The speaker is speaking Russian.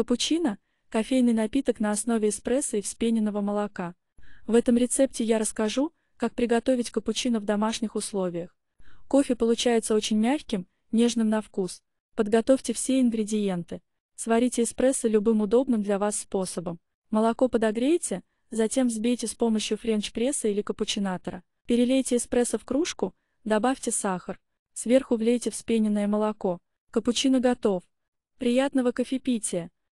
Капучино – кофейный напиток на основе эспрессо и вспененного молока. В этом рецепте я расскажу, как приготовить капучино в домашних условиях. Кофе получается очень мягким, нежным на вкус. Подготовьте все ингредиенты. Сварите эспрессо любым удобным для вас способом. Молоко подогрейте, затем взбейте с помощью френч-пресса или капучинатора. Перелейте эспрессо в кружку, добавьте сахар. Сверху влейте вспененное молоко. Капучино готов. Приятного кофепития!